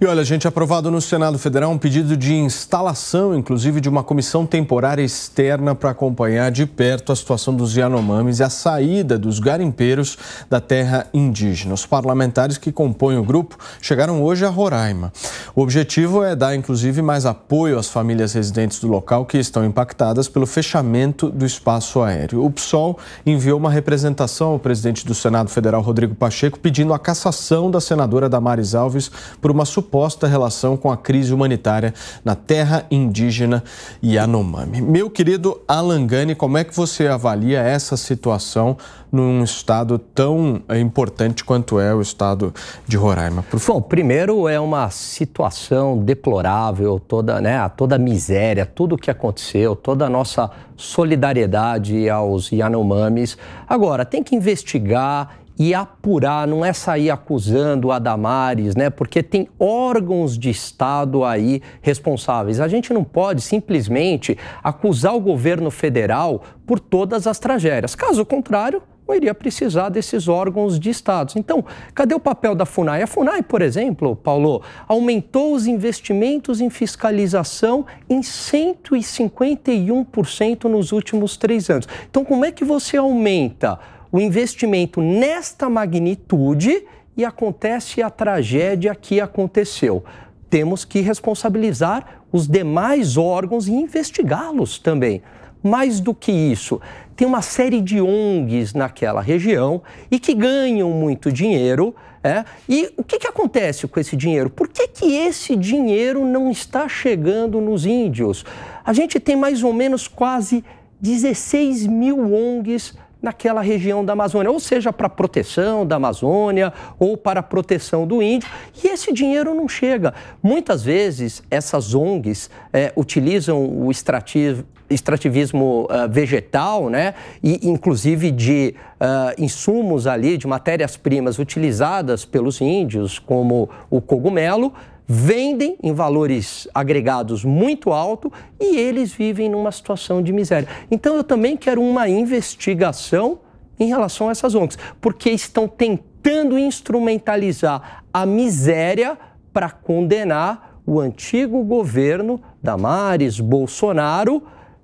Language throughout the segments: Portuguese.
E olha, gente, aprovado no Senado Federal um pedido de instalação, inclusive, de uma comissão temporária externa para acompanhar de perto a situação dos Yanomamis e a saída dos garimpeiros da terra indígena. Os parlamentares que compõem o grupo chegaram hoje a Roraima. O objetivo é dar, inclusive, mais apoio às famílias residentes do local que estão impactadas pelo fechamento do espaço aéreo. O PSOL enviou uma representação ao presidente do Senado Federal, Rodrigo Pacheco, pedindo a cassação da senadora Damares Alves por uma suposta suposta relação com a crise humanitária na terra indígena Yanomami. Meu querido Alangani, como é que você avalia essa situação num estado tão importante quanto é o estado de Roraima? Por favor. Bom, primeiro é uma situação deplorável, toda, né, toda a miséria, tudo o que aconteceu, toda a nossa solidariedade aos Yanomamis. Agora, tem que investigar e apurar, não é sair acusando a Damares, né? Porque tem órgãos de Estado aí responsáveis. A gente não pode simplesmente acusar o governo federal por todas as tragédias. Caso contrário, não iria precisar desses órgãos de Estado. Então, cadê o papel da FUNAI? A FUNAI, por exemplo, Paulo, aumentou os investimentos em fiscalização em 151% nos últimos três anos. Então, como é que você aumenta? o investimento nesta magnitude e acontece a tragédia que aconteceu. Temos que responsabilizar os demais órgãos e investigá-los também. Mais do que isso, tem uma série de ONGs naquela região e que ganham muito dinheiro. É? E o que, que acontece com esse dinheiro? Por que, que esse dinheiro não está chegando nos índios? A gente tem mais ou menos quase 16 mil ONGs naquela região da Amazônia, ou seja, para proteção da Amazônia ou para proteção do índio, e esse dinheiro não chega. Muitas vezes essas ONGs é, utilizam o extrativo, extrativismo uh, vegetal, né? E inclusive de uh, insumos ali, de matérias primas utilizadas pelos índios, como o cogumelo, vendem em valores agregados muito alto e eles vivem numa situação de miséria. Então eu também quero uma investigação em relação a essas ONGs, porque estão tentando instrumentalizar a miséria para condenar o antigo governo Damares Bolsonaro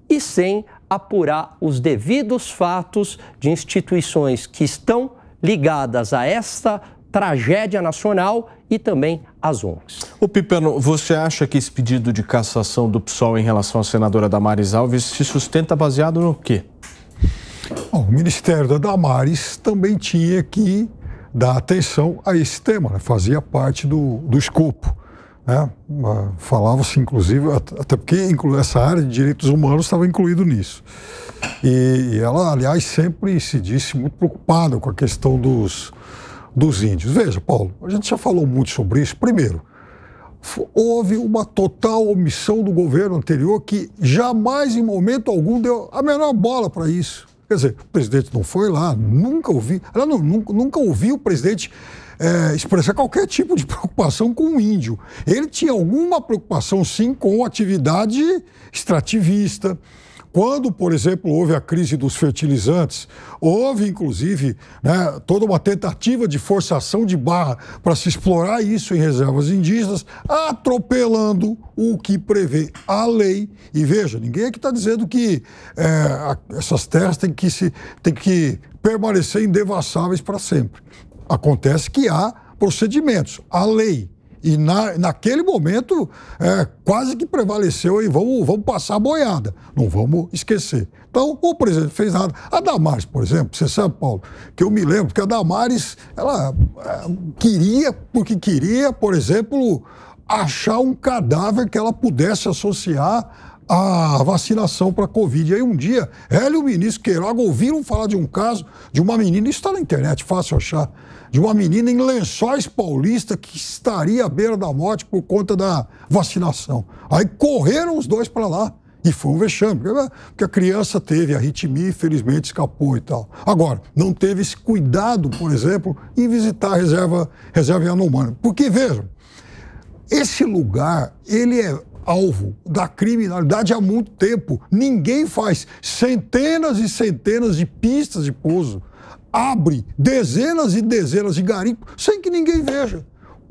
e sem apurar os devidos fatos de instituições que estão ligadas a esta tragédia nacional e também as ONGs. O Pipano, você acha que esse pedido de cassação do PSOL em relação à senadora Damares Alves se sustenta baseado no quê? Bom, o Ministério da Damares também tinha que dar atenção a esse tema, né? fazia parte do, do escopo. Né? Ah, falava-se, inclusive, até porque essa área de direitos humanos estava incluído nisso. E, e ela, aliás, sempre se disse muito preocupada com a questão dos, dos índios. Veja, Paulo, a gente já falou muito sobre isso. Primeiro, houve uma total omissão do governo anterior que jamais, em momento algum, deu a menor bola para isso. Quer dizer, o presidente não foi lá, nunca ouvi, ela não, nunca, nunca ouvi o presidente é, expressar qualquer tipo de preocupação com o índio. Ele tinha alguma preocupação, sim, com atividade extrativista, quando, por exemplo, houve a crise dos fertilizantes, houve inclusive né, toda uma tentativa de forçação de barra para se explorar isso em reservas indígenas, atropelando o que prevê a lei. E veja, ninguém aqui está dizendo que é, essas terras têm que, se, têm que permanecer indevassáveis para sempre. Acontece que há procedimentos, a lei. E na, naquele momento, é, quase que prevaleceu e vamos, vamos passar a boiada. Não vamos esquecer. Então, o presidente fez nada. A Damares, por exemplo, você sabe, Paulo, que eu me lembro que a Damares, ela é, queria, porque queria, por exemplo, achar um cadáver que ela pudesse associar a vacinação para Covid. E aí um dia, ela e o ministro Queiroga ouviram falar de um caso de uma menina, isso está na internet, fácil achar, de uma menina em Lençóis Paulista que estaria à beira da morte por conta da vacinação. Aí correram os dois para lá. E foi um vexame, né, porque a criança teve arritmia e felizmente escapou e tal. Agora, não teve esse cuidado, por exemplo, em visitar a reserva, reserva Yanomami. Porque, vejam, esse lugar, ele é alvo da criminalidade há muito tempo. Ninguém faz centenas e centenas de pistas de pouso, abre dezenas e dezenas de garimpos sem que ninguém veja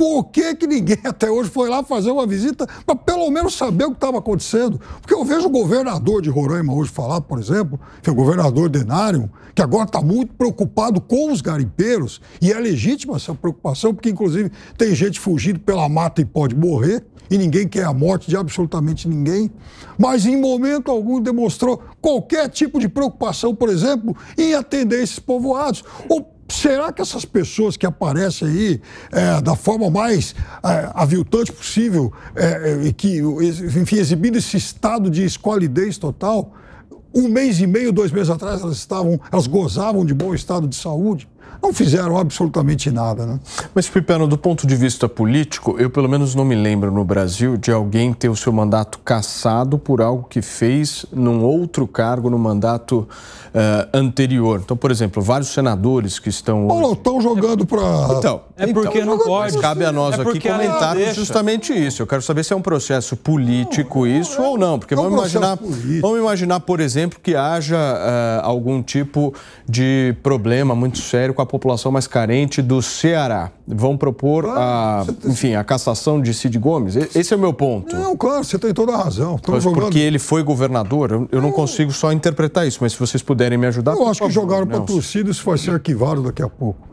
por que, que ninguém até hoje foi lá fazer uma visita para pelo menos saber o que estava acontecendo? Porque eu vejo o governador de Roraima hoje falar, por exemplo, que é o governador Denário, que agora está muito preocupado com os garimpeiros, e é legítima essa preocupação, porque inclusive tem gente fugindo pela mata e pode morrer, e ninguém quer a morte de absolutamente ninguém, mas em momento algum demonstrou qualquer tipo de preocupação, por exemplo, em atender esses povoados. Será que essas pessoas que aparecem aí é, da forma mais é, aviltante possível, é, é que, enfim, exibindo esse estado de esqualidez total, um mês e meio, dois meses atrás, elas estavam, elas gozavam de bom estado de saúde? não fizeram absolutamente nada. Né? Mas, Pipeno, do ponto de vista político, eu pelo menos não me lembro no Brasil de alguém ter o seu mandato cassado por algo que fez num outro cargo no mandato uh, anterior. Então, por exemplo, vários senadores que estão. Hoje... Ou estão jogando para. Então, é então, porque então, não pode. cabe a nós é aqui comentar justamente isso. Eu quero saber se é um processo político não, isso é, ou não. Porque é um vamos, imaginar, vamos imaginar, por exemplo, que haja uh, algum tipo de problema muito sério com a população mais carente do Ceará. Vão propor, ah, a, enfim, a cassação de Cid Gomes? Esse é o meu ponto. Não, claro, você tem toda a razão. mas jogando... porque ele foi governador, eu, eu não, não consigo só interpretar isso, mas se vocês puderem me ajudar... Eu acho que jogaram para a torcida, isso vai ser arquivado daqui a pouco.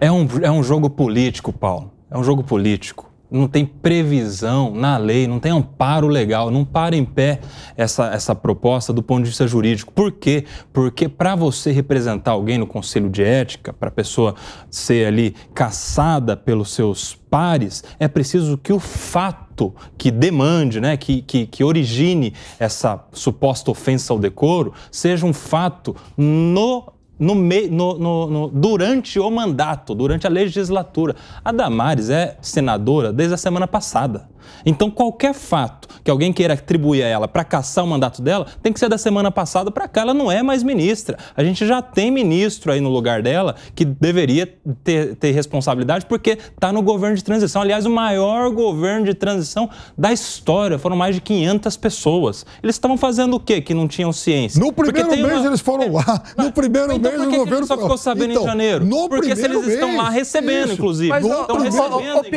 É um, é um jogo político, Paulo. É um jogo político não tem previsão na lei, não tem amparo legal, não para em pé essa, essa proposta do ponto de vista jurídico. Por quê? Porque para você representar alguém no conselho de ética, para a pessoa ser ali caçada pelos seus pares, é preciso que o fato que demande, né, que, que, que origine essa suposta ofensa ao decoro, seja um fato no no, no, no, durante o mandato, durante a legislatura. A Damares é senadora desde a semana passada. Então, qualquer fato que alguém queira atribuir a ela para caçar o mandato dela tem que ser da semana passada para cá. Ela não é mais ministra. A gente já tem ministro aí no lugar dela que deveria ter, ter responsabilidade porque está no governo de transição. Aliás, o maior governo de transição da história. Foram mais de 500 pessoas. Eles estavam fazendo o quê que não tinham ciência? No primeiro mês uma... eles foram é. lá. no primeiro então, mês o governo... Então, só ficou sabendo então, em janeiro? No porque se eles mês, estão lá recebendo, isso. inclusive. Mas, estão recebendo.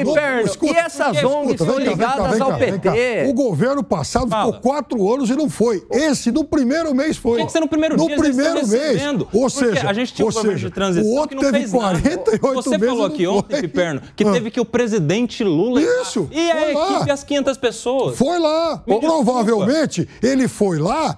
Ô, o, e essas ONGs ligadas ao PT. O governo passado Fala. ficou quatro anos e não foi. Esse, no primeiro mês, foi. Tinha que ser no primeiro no dia. No primeiro tá mês. Ou seja, a gente tinha um seja, de transição o outro que não teve 48 nada. Você falou aqui ontem, foi. Piperno, que ah. teve que o presidente Lula... Isso. E a equipe e as 500 pessoas. Foi lá. Me Provavelmente, desculpa. ele foi lá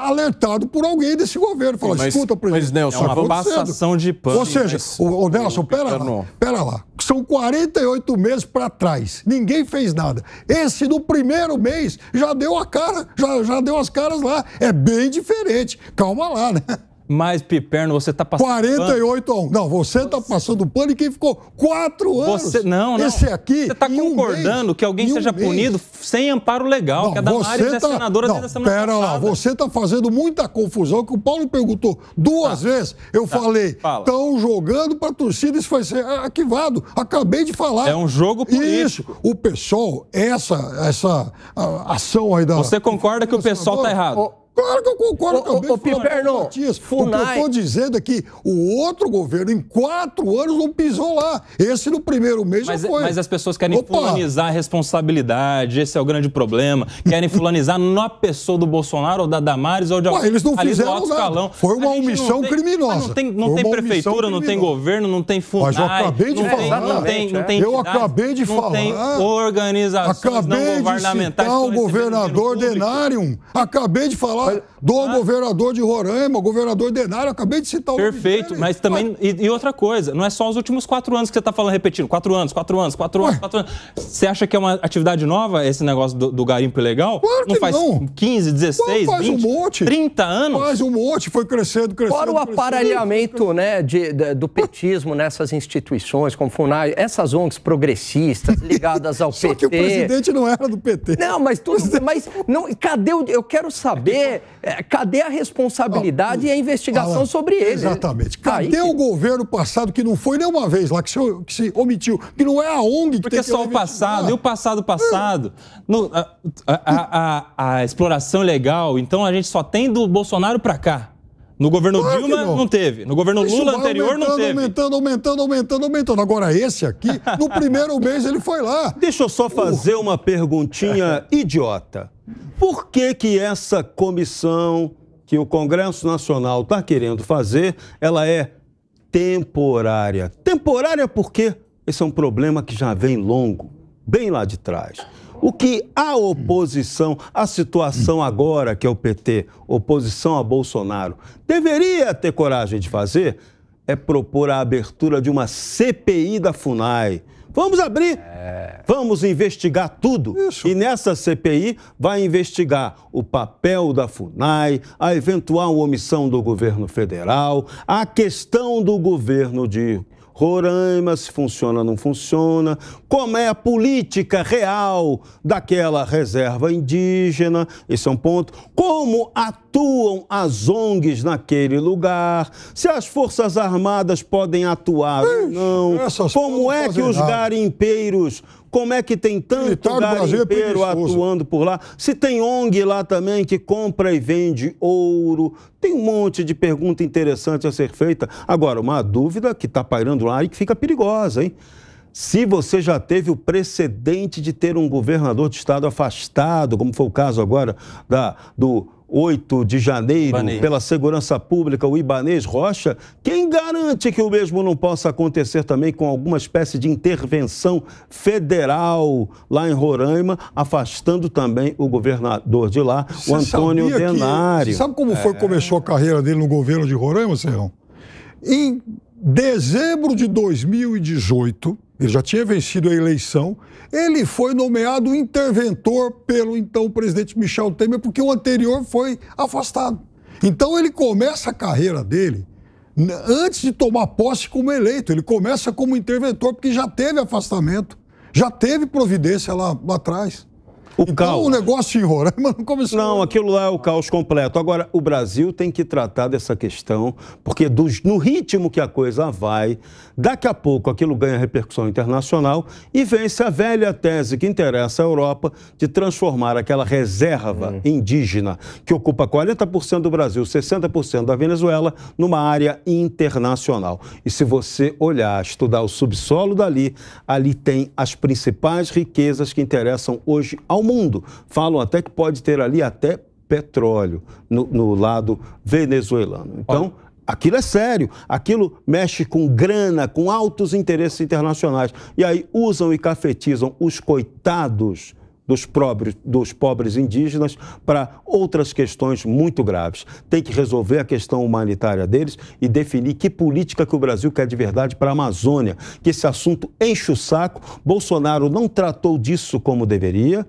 alertado por alguém desse governo. Falou, escuta, presidente. Mas, Nelson, tá é uma passação de pano. Ou seja, o, Nelson, pera lá. Pera lá são 48 meses para trás. Ninguém fez nada. Esse no primeiro mês já deu a cara, já, já deu as caras lá. É bem diferente. Calma lá, né? Mas, Piperno, você está passando 48 pano. a 1. Não, você está passando pano e quem ficou 4 anos. Você, não, não. Esse aqui. Você está concordando um que alguém seja um punido sem amparo legal, não, que a Damares é tá, é senadora não, desde a semana pera passada. lá, você está fazendo muita confusão, que o Paulo perguntou duas tá, vezes. Eu tá, falei, estão jogando para a torcida, isso vai ser ah, arquivado. Acabei de falar. É um jogo político. Isso. O pessoal, essa, essa a, ação aí da. Você concorda que o pessoal está errado? O, Claro que eu concordo ô, também. com o Matias, Funai... o que eu estou dizendo é que o outro governo, em quatro anos, não pisou lá. Esse no primeiro mês mas, já foi. Mas as pessoas querem Opa. fulanizar a responsabilidade, esse é o grande problema. Querem fulanizar na pessoa do Bolsonaro ou da Damares ou de alguém. Eles não fizeram nada. Foi uma omissão tem, criminosa. Não tem, não tem prefeitura, não tem governo, não tem Funai. Mas eu acabei de falar. Não tem, não tem eu acabei de falar. Não tem organizações acabei não governamentais. Acabei de citar o governador tipo Denarium. Acabei de falar do, do ah. governador de Roraima, governador de Denário, acabei de citar o Perfeito, mas também. E, e, outra coisa, não é só os últimos quatro anos que você está falando repetindo. Quatro anos, quatro anos, quatro Ué. anos, quatro anos. Você acha que é uma atividade nova esse negócio do, do garimpo ilegal? Claro não faz não. 15, 16, não, faz 20, um monte. 30 anos? Faz um monte, foi crescendo, crescendo. Fora o crescendo, aparelhamento Né, de, de, do petismo nessas instituições, como FUNAI, essas ONGs progressistas ligadas ao PT. Só que o presidente não era do PT. Não, mas tudo. Mas não, cadê o. Eu quero saber é, cadê, a responsabilidade ah, e a investigação ah, sobre ele? Exatamente. Tá, cadê ah, o que... governo passado que não foi nenhuma vez lá, que se, que se omitiu? Que não é a ONG que Porque tem que... Porque só o passado, e o ah. passado passado? No, a, a, a, a exploração legal, então a gente só tem do Bolsonaro para cá. No governo claro Dilma não. não. teve. No governo Isso Lula anterior não teve. Aumentando, aumentando, aumentando, aumentando. Agora esse aqui, no primeiro mês ele foi lá. Deixa eu só fazer uh. uma perguntinha idiota. Por que que essa comissão que o Congresso Nacional está querendo fazer, ela é temporária? Temporária porque esse é um problema que já vem longo, bem lá de trás. O que a oposição, a situação agora que é o PT, oposição a Bolsonaro, deveria ter coragem de fazer é propor a abertura de uma CPI da FUNAI. Vamos abrir, é... vamos investigar tudo. Isso. E nessa CPI vai investigar o papel da FUNAI, a eventual omissão do governo federal, a questão do governo de Roraima, se funciona, não funciona, como é a política real daquela reserva indígena, esse é um ponto, como atuam as ONGs naquele lugar, se as Forças Armadas podem atuar Ixi, ou não, como é que os nada. garimpeiros como é que tem tanto garimpeiro é atuando por lá? Se tem ONG lá também que compra e vende ouro. Tem um monte de pergunta interessante a ser feita. Agora, uma dúvida que está pairando lá e que fica perigosa, hein? Se você já teve o precedente de ter um governador de estado afastado, como foi o caso agora da, do 8 de janeiro Ibanez. pela Segurança Pública, o Ibanês Rocha, quem garante que o mesmo não possa acontecer também com alguma espécie de intervenção federal lá em Roraima, afastando também o governador de lá, você o Antônio Denário. Que, sabe como é. foi começou a carreira dele no governo de Roraima, Serrão? Em dezembro de 2018, ele já tinha vencido a eleição. Ele foi nomeado interventor pelo então presidente Michel Temer, porque o anterior foi afastado. Então ele começa a carreira dele antes de tomar posse como eleito. Ele começa como interventor, porque já teve afastamento, já teve providência lá, lá atrás. O caos. O negócio em Roraima não começou. Não, aquilo lá é o caos completo. Agora, o Brasil tem que tratar dessa questão, porque no ritmo que a coisa vai, daqui a pouco aquilo ganha repercussão internacional e vence a velha tese que interessa à Europa de transformar aquela reserva hum. indígena, que ocupa 40% do Brasil, 60% da Venezuela, numa área internacional. E se você olhar, estudar o subsolo dali, ali tem as principais riquezas que interessam hoje ao mundo. Falam até que pode ter ali até petróleo no, no lado venezuelano. Então. Olha. Aquilo é sério, aquilo mexe com grana, com altos interesses internacionais. E aí usam e cafetizam os coitados dos pobres, dos pobres indígenas para outras questões muito graves. Tem que resolver a questão humanitária deles e definir que política que o Brasil quer de verdade para a Amazônia, que esse assunto enche o saco. Bolsonaro não tratou disso como deveria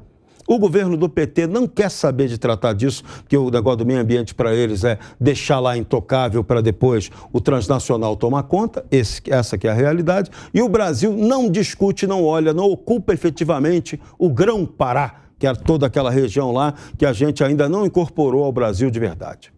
o governo do PT não quer saber de tratar disso, Que o negócio do meio ambiente para eles é deixar lá intocável para depois o transnacional tomar conta. Esse, essa que é a realidade. E o Brasil não discute, não olha, não ocupa efetivamente o grão-pará, que é toda aquela região lá que a gente ainda não incorporou ao Brasil de verdade.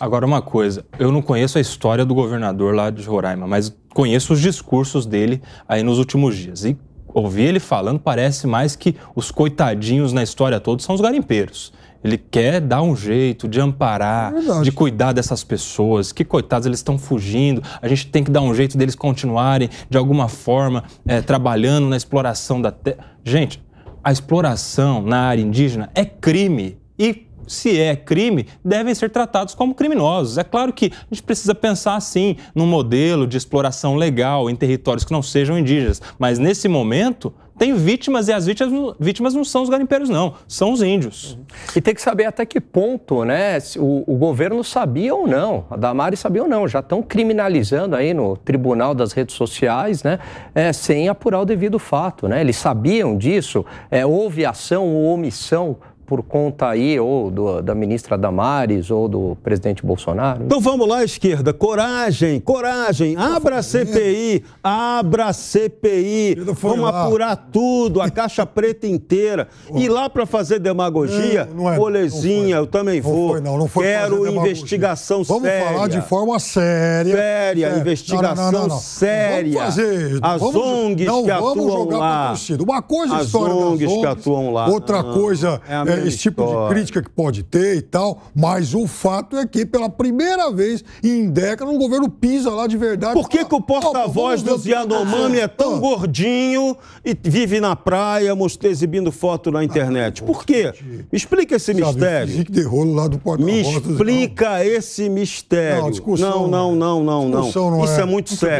Agora, uma coisa, eu não conheço a história do governador lá de Roraima, mas conheço os discursos dele aí nos últimos dias. E ouvir ele falando, parece mais que os coitadinhos na história toda são os garimpeiros. Ele quer dar um jeito de amparar, é de cuidar dessas pessoas. Que coitados, eles estão fugindo. A gente tem que dar um jeito deles continuarem, de alguma forma, é, trabalhando na exploração da terra. Gente, a exploração na área indígena é crime. E se é crime, devem ser tratados como criminosos. É claro que a gente precisa pensar, sim, num modelo de exploração legal em territórios que não sejam indígenas, mas nesse momento tem vítimas e as vítimas, vítimas não são os garimpeiros, não, são os índios. E tem que saber até que ponto, né? O, o, governo sabia ou não, a Damari sabia ou não, já estão criminalizando aí no tribunal das redes sociais, né? É, sem apurar o devido fato, né? Eles sabiam disso, é, houve ação ou omissão por conta aí ou do, da ministra Damares ou do presidente Bolsonaro. Então vamos lá, esquerda. Coragem, coragem. Abra a tá CPI, abra a CPI. Vamos lá. apurar tudo, a caixa preta inteira. E lá para fazer demagogia, não, é, bolezinha, eu também não vou. Foi, não, não foi Quero investigação séria. Vamos falar de forma séria. Séria, investigação não, não, séria. Vamos fazer. As vamos, ONGs que atuam lá. Uma coisa é história ONGs das ONGs, que atuam lá. Outra ah, coisa é, é esse tipo de crítica que pode ter e tal, mas o fato é que pela primeira vez em década um governo pisa lá de verdade. Por que, fala, que o porta-voz oh, dos Yanomami é tão ah. gordinho e vive na praia mostrando, exibindo foto na ah, internet? Por quê? Me explica esse mistério. Que derrolo lá do Me explica esse mistério. Não, discussão, não, não, é- não, não. não. Isso é, é muito sério.